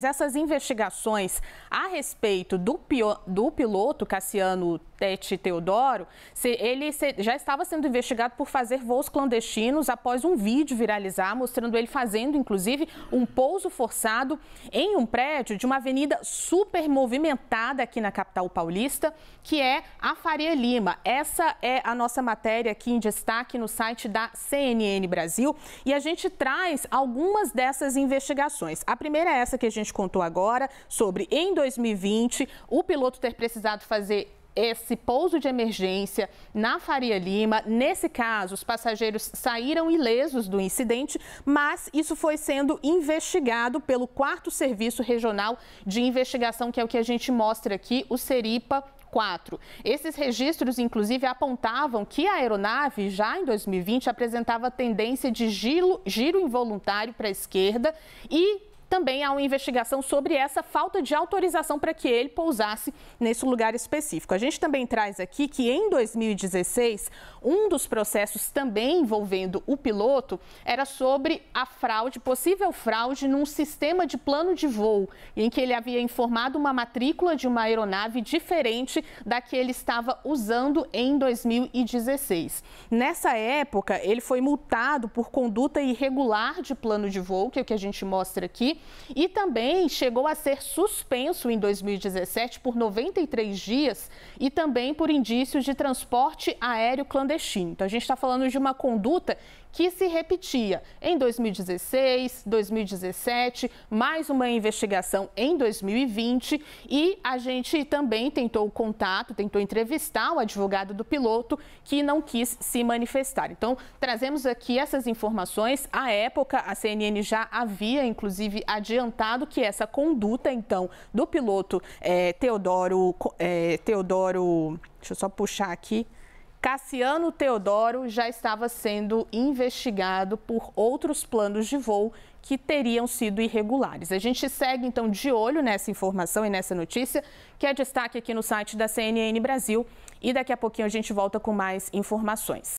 Essas investigações a respeito do, do piloto Cassiano Tete Teodoro, se, ele se, já estava sendo investigado por fazer voos clandestinos após um vídeo viralizar, mostrando ele fazendo, inclusive, um pouso forçado em um prédio de uma avenida super movimentada aqui na capital paulista, que é a Faria Lima. Essa é a nossa matéria aqui em destaque no site da CNN Brasil e a gente traz algumas dessas investigações. A primeira é essa que a gente gente contou agora sobre em 2020 o piloto ter precisado fazer esse pouso de emergência na Faria Lima. Nesse caso, os passageiros saíram ilesos do incidente, mas isso foi sendo investigado pelo quarto serviço regional de investigação, que é o que a gente mostra aqui, o Seripa 4. Esses registros, inclusive, apontavam que a aeronave, já em 2020, apresentava tendência de giro, giro involuntário para a esquerda e também há uma investigação sobre essa falta de autorização para que ele pousasse nesse lugar específico. A gente também traz aqui que em 2016, um dos processos também envolvendo o piloto era sobre a fraude, possível fraude num sistema de plano de voo, em que ele havia informado uma matrícula de uma aeronave diferente da que ele estava usando em 2016. Nessa época, ele foi multado por conduta irregular de plano de voo, que é o que a gente mostra aqui, e também chegou a ser suspenso em 2017 por 93 dias e também por indícios de transporte aéreo clandestino. Então, a gente está falando de uma conduta que se repetia em 2016, 2017, mais uma investigação em 2020 e a gente também tentou o contato, tentou entrevistar o advogado do piloto que não quis se manifestar. Então, trazemos aqui essas informações. À época, a CNN já havia, inclusive, adiantado que essa conduta, então, do piloto é, Teodoro. É, Teodoro. Deixa eu só puxar aqui. Cassiano Teodoro já estava sendo investigado por outros planos de voo que teriam sido irregulares. A gente segue então de olho nessa informação e nessa notícia, que é destaque aqui no site da CNN Brasil. E daqui a pouquinho a gente volta com mais informações.